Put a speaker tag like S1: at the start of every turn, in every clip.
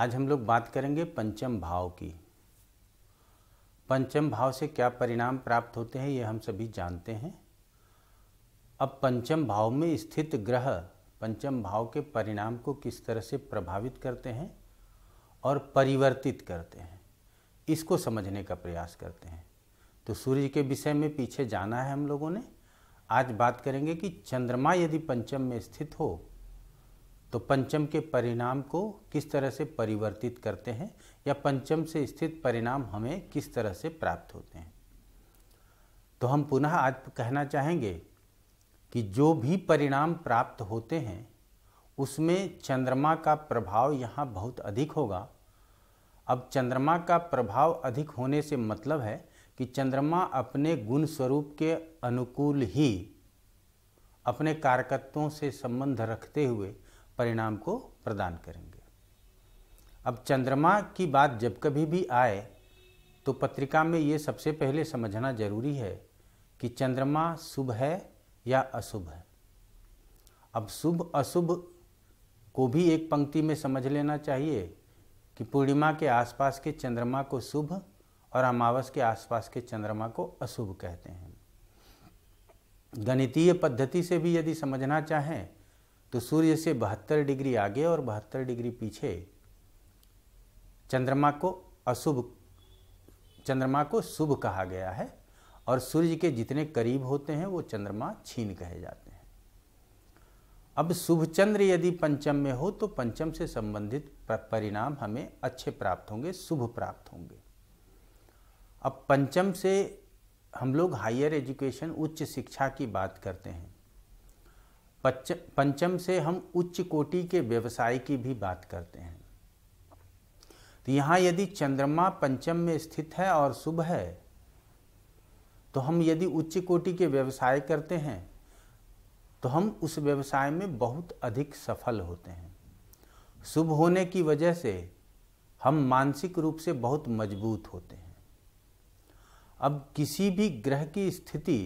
S1: आज हम लोग बात करेंगे पंचम भाव की पंचम भाव से क्या परिणाम प्राप्त होते हैं ये हम सभी जानते हैं अब पंचम भाव में स्थित ग्रह पंचम भाव के परिणाम को किस तरह से प्रभावित करते हैं और परिवर्तित करते हैं इसको समझने का प्रयास करते हैं तो सूर्य के विषय में पीछे जाना है हम लोगों ने आज बात करेंगे कि चंद्रमा यदि पंचम में स्थित हो तो पंचम के परिणाम को किस तरह से परिवर्तित करते हैं या पंचम से स्थित परिणाम हमें किस तरह से प्राप्त होते हैं तो हम पुनः आज कहना चाहेंगे कि जो भी परिणाम प्राप्त होते हैं उसमें चंद्रमा का प्रभाव यहाँ बहुत अधिक होगा अब चंद्रमा का प्रभाव अधिक होने से मतलब है कि चंद्रमा अपने गुण स्वरूप के अनुकूल ही अपने कारकत्वों से संबंध रखते हुए परिणाम को प्रदान करेंगे अब चंद्रमा की बात जब कभी भी आए तो पत्रिका में ये सबसे पहले समझना जरूरी है कि चंद्रमा शुभ है या अशुभ है अब शुभ अशुभ को भी एक पंक्ति में समझ लेना चाहिए कि पूर्णिमा के आसपास के चंद्रमा को शुभ और अमावस के आसपास के चंद्रमा को अशुभ कहते हैं गणितीय पद्धति से भी यदि समझना चाहें तो सूर्य से बहत्तर डिग्री आगे और बहत्तर डिग्री पीछे चंद्रमा को अशुभ चंद्रमा को शुभ कहा गया है और सूर्य के जितने करीब होते हैं वो चंद्रमा छीन कहे जाते हैं अब शुभ चंद्र यदि पंचम में हो तो पंचम से संबंधित परिणाम हमें अच्छे प्राप्त होंगे शुभ प्राप्त होंगे अब पंचम से हम लोग हायर एजुकेशन उच्च शिक्षा की बात करते हैं पंचम से हम उच्च कोटि के व्यवसाय की भी बात करते हैं तो यहाँ यदि चंद्रमा पंचम में स्थित है और शुभ है तो हम यदि उच्च कोटि के व्यवसाय करते हैं तो हम उस व्यवसाय में बहुत अधिक सफल होते हैं शुभ होने की वजह से हम मानसिक रूप से बहुत मजबूत होते हैं अब किसी भी ग्रह की स्थिति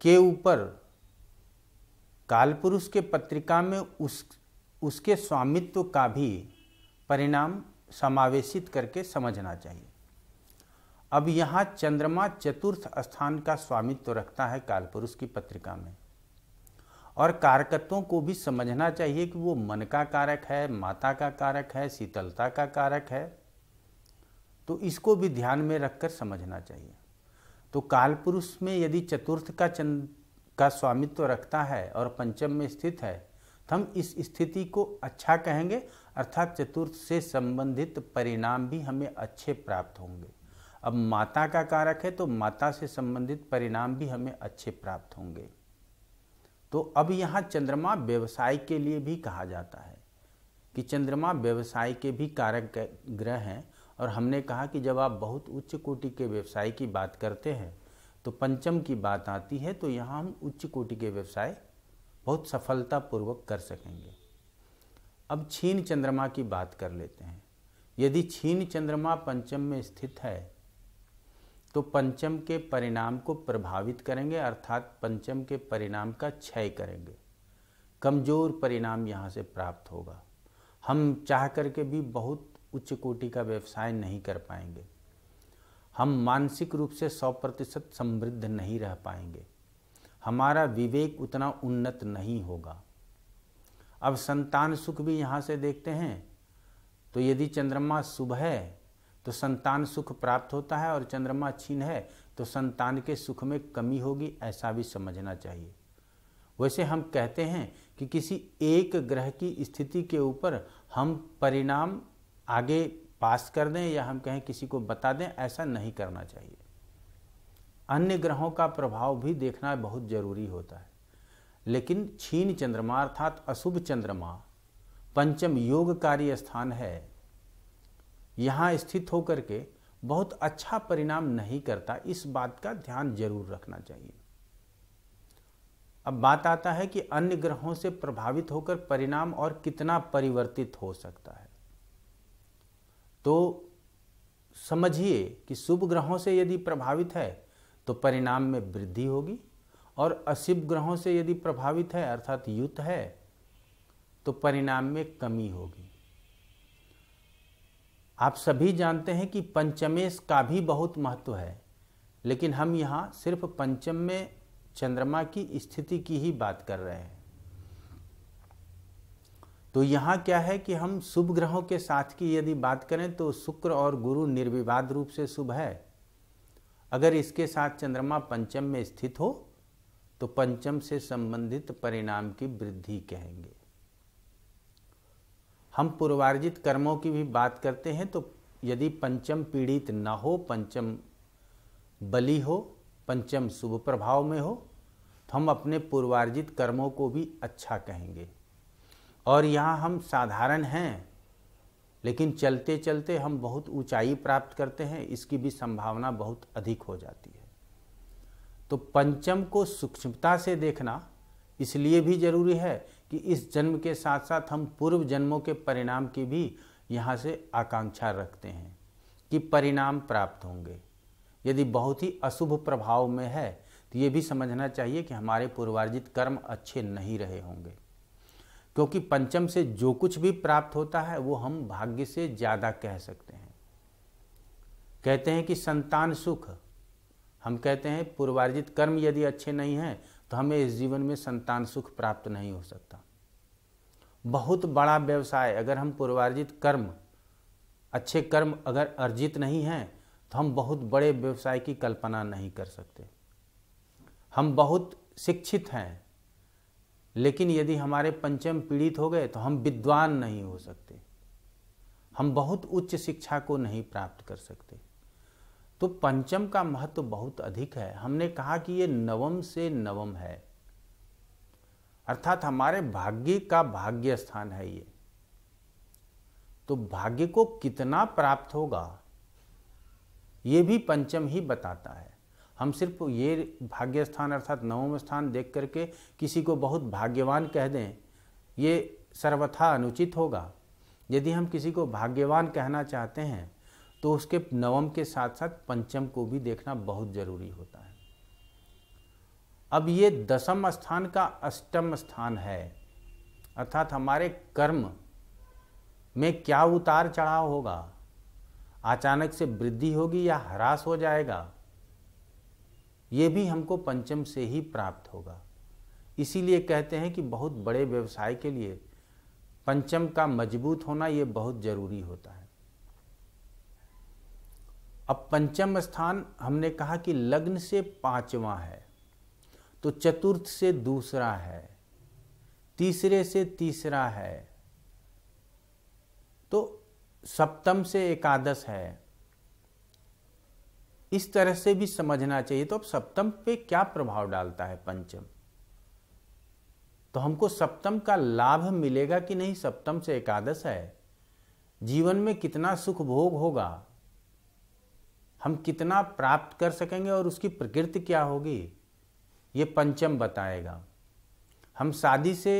S1: के ऊपर कालपुरुष के पत्रिका में उस उसके स्वामित्व का भी परिणाम समावेशित करके समझना चाहिए अब यहाँ चंद्रमा चतुर्थ स्थान का स्वामित्व रखता है कालपुरुष की पत्रिका में और कारकत्वों को भी समझना चाहिए कि वो मन का कारक है माता का कारक है शीतलता का कारक है तो इसको भी ध्यान में रखकर समझना चाहिए तो कालपुरुष में यदि चतुर्थ का चंद का स्वामित्व रखता है और पंचम में स्थित है तो हम इस स्थिति को अच्छा कहेंगे अर्थात चतुर्थ से संबंधित परिणाम भी हमें अच्छे प्राप्त होंगे अब माता का कारक है तो माता से संबंधित परिणाम भी हमें अच्छे प्राप्त होंगे तो अब यहाँ चंद्रमा व्यवसाय के लिए भी कहा जाता है कि चंद्रमा व्यवसाय के भी कारक ग्रह हैं और हमने कहा कि जब आप बहुत उच्च कोटि के व्यवसाय की बात करते हैं तो पंचम की बात आती है तो यहाँ हम उच्च कोटि के व्यवसाय बहुत सफलतापूर्वक कर सकेंगे अब छीन चंद्रमा की बात कर लेते हैं यदि छीन चंद्रमा पंचम में स्थित है तो पंचम के परिणाम को प्रभावित करेंगे अर्थात पंचम के परिणाम का क्षय करेंगे कमज़ोर परिणाम यहाँ से प्राप्त होगा हम चाह करके भी बहुत उच्च कोटि का व्यवसाय नहीं कर पाएंगे हम मानसिक रूप से सौ प्रतिशत समृद्ध नहीं रह पाएंगे हमारा विवेक उतना उन्नत नहीं होगा अब संतान सुख भी यहाँ से देखते हैं तो यदि चंद्रमा शुभ है तो संतान सुख प्राप्त होता है और चंद्रमा छीन है तो संतान के सुख में कमी होगी ऐसा भी समझना चाहिए वैसे हम कहते हैं कि किसी एक ग्रह की स्थिति के ऊपर हम परिणाम आगे पास कर दें या हम कहें किसी को बता दें ऐसा नहीं करना चाहिए अन्य ग्रहों का प्रभाव भी देखना बहुत ज़रूरी होता है लेकिन छीन चंद्रमा अर्थात अशुभ चंद्रमा पंचम योगकारी स्थान है यहाँ स्थित होकर के बहुत अच्छा परिणाम नहीं करता इस बात का ध्यान जरूर रखना चाहिए अब बात आता है कि अन्य ग्रहों से प्रभावित होकर परिणाम और कितना परिवर्तित हो सकता है तो समझिए कि शुभ ग्रहों से यदि प्रभावित है तो परिणाम में वृद्धि होगी और अशुभ ग्रहों से यदि प्रभावित है अर्थात युत है तो परिणाम में कमी होगी आप सभी जानते हैं कि पंचमेश का भी बहुत महत्व है लेकिन हम यहाँ सिर्फ पंचम में चंद्रमा की स्थिति की ही बात कर रहे हैं तो यहाँ क्या है कि हम शुभ ग्रहों के साथ की यदि बात करें तो शुक्र और गुरु निर्विवाद रूप से शुभ है अगर इसके साथ चंद्रमा पंचम में स्थित हो तो पंचम से संबंधित परिणाम की वृद्धि कहेंगे हम पूर्वार्जित कर्मों की भी बात करते हैं तो यदि पंचम पीड़ित न हो पंचम बलि हो पंचम शुभ प्रभाव में हो तो हम अपने पूर्वार्जित कर्मों को भी अच्छा कहेंगे और यहाँ हम साधारण हैं लेकिन चलते चलते हम बहुत ऊंचाई प्राप्त करते हैं इसकी भी संभावना बहुत अधिक हो जाती है तो पंचम को सूक्ष्मता से देखना इसलिए भी जरूरी है कि इस जन्म के साथ साथ हम पूर्व जन्मों के परिणाम की भी यहाँ से आकांक्षा रखते हैं कि परिणाम प्राप्त होंगे यदि बहुत ही अशुभ प्रभाव में है तो ये भी समझना चाहिए कि हमारे पूर्वार्जित कर्म अच्छे नहीं रहे होंगे क्योंकि पंचम से जो कुछ भी प्राप्त होता है वो हम भाग्य से ज़्यादा कह सकते हैं कहते हैं कि संतान सुख हम कहते हैं पूर्वार्जित कर्म यदि अच्छे नहीं हैं तो हमें इस जीवन में संतान सुख प्राप्त नहीं हो सकता बहुत बड़ा व्यवसाय अगर हम पूर्वार्जित कर्म अच्छे कर्म अगर अर्जित नहीं हैं तो हम बहुत बड़े व्यवसाय की कल्पना नहीं कर सकते हम बहुत शिक्षित हैं लेकिन यदि हमारे पंचम पीड़ित हो गए तो हम विद्वान नहीं हो सकते हम बहुत उच्च शिक्षा को नहीं प्राप्त कर सकते तो पंचम का महत्व तो बहुत अधिक है हमने कहा कि ये नवम से नवम है अर्थात हमारे भाग्य का भाग्य स्थान है ये तो भाग्य को कितना प्राप्त होगा ये भी पंचम ही बताता है हम सिर्फ ये भाग्य स्थान अर्थात नवम स्थान देख करके किसी को बहुत भाग्यवान कह दें ये सर्वथा अनुचित होगा यदि हम किसी को भाग्यवान कहना चाहते हैं तो उसके नवम के साथ साथ पंचम को भी देखना बहुत जरूरी होता है अब ये दसम स्थान का अष्टम स्थान है अर्थात हमारे कर्म में क्या उतार चढ़ाव होगा अचानक से वृद्धि होगी या ह्रास हो जाएगा ये भी हमको पंचम से ही प्राप्त होगा इसीलिए कहते हैं कि बहुत बड़े व्यवसाय के लिए पंचम का मजबूत होना ये बहुत ज़रूरी होता है अब पंचम स्थान हमने कहा कि लग्न से पांचवा है तो चतुर्थ से दूसरा है तीसरे से तीसरा है तो सप्तम से एकादश है इस तरह से भी समझना चाहिए तो अब सप्तम पे क्या प्रभाव डालता है पंचम तो हमको सप्तम का लाभ मिलेगा कि नहीं सप्तम से एकादश है जीवन में कितना सुख भोग होगा हम कितना प्राप्त कर सकेंगे और उसकी प्रकृति क्या होगी ये पंचम बताएगा हम शादी से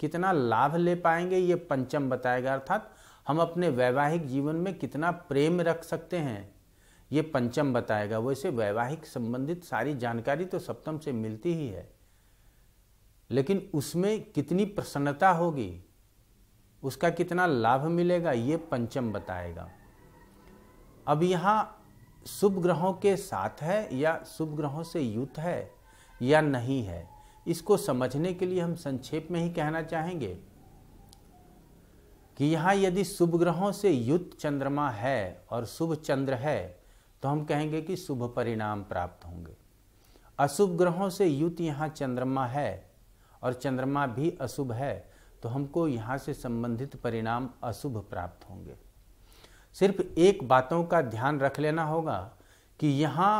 S1: कितना लाभ ले पाएंगे ये पंचम बताएगा अर्थात हम अपने वैवाहिक जीवन में कितना प्रेम रख सकते हैं ये पंचम बताएगा वैसे वैवाहिक संबंधित सारी जानकारी तो सप्तम से मिलती ही है लेकिन उसमें कितनी प्रसन्नता होगी उसका कितना लाभ मिलेगा ये पंचम बताएगा अब यहाँ शुभ ग्रहों के साथ है या शुभ ग्रहों से युत है या नहीं है इसको समझने के लिए हम संक्षेप में ही कहना चाहेंगे कि यहाँ यदि शुभ ग्रहों से युत चंद्रमा है और शुभ चंद्र है तो हम कहेंगे कि शुभ परिणाम प्राप्त होंगे अशुभ ग्रहों से युत यहाँ चंद्रमा है और चंद्रमा भी अशुभ है तो हमको यहाँ से संबंधित परिणाम अशुभ प्राप्त होंगे सिर्फ एक बातों का ध्यान रख लेना होगा कि यहाँ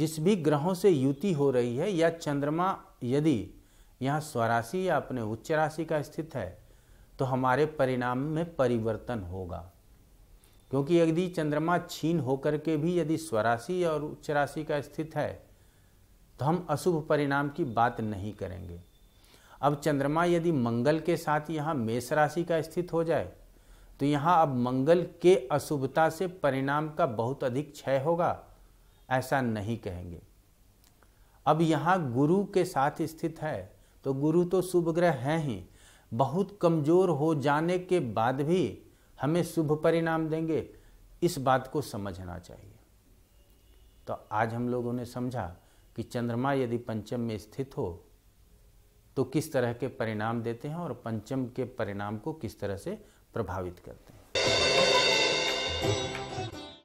S1: जिस भी ग्रहों से युति हो रही है या चंद्रमा यदि यहाँ स्वराशि या अपने उच्च राशि का स्थित है तो हमारे परिणाम में परिवर्तन होगा क्योंकि यदि चंद्रमा छीन होकर के भी यदि स्वराशि और उच्च राशि का स्थित है तो हम अशुभ परिणाम की बात नहीं करेंगे अब चंद्रमा यदि मंगल के साथ यहाँ मेष राशि का स्थित हो जाए तो यहाँ अब मंगल के अशुभता से परिणाम का बहुत अधिक क्षय होगा ऐसा नहीं कहेंगे अब यहाँ गुरु के साथ स्थित है तो गुरु तो शुभ ग्रह हैं ही बहुत कमज़ोर हो जाने के बाद भी हमें शुभ परिणाम देंगे इस बात को समझना चाहिए तो आज हम लोगों ने समझा कि चंद्रमा यदि पंचम में स्थित हो तो किस तरह के परिणाम देते हैं और पंचम के परिणाम को किस तरह से प्रभावित करते हैं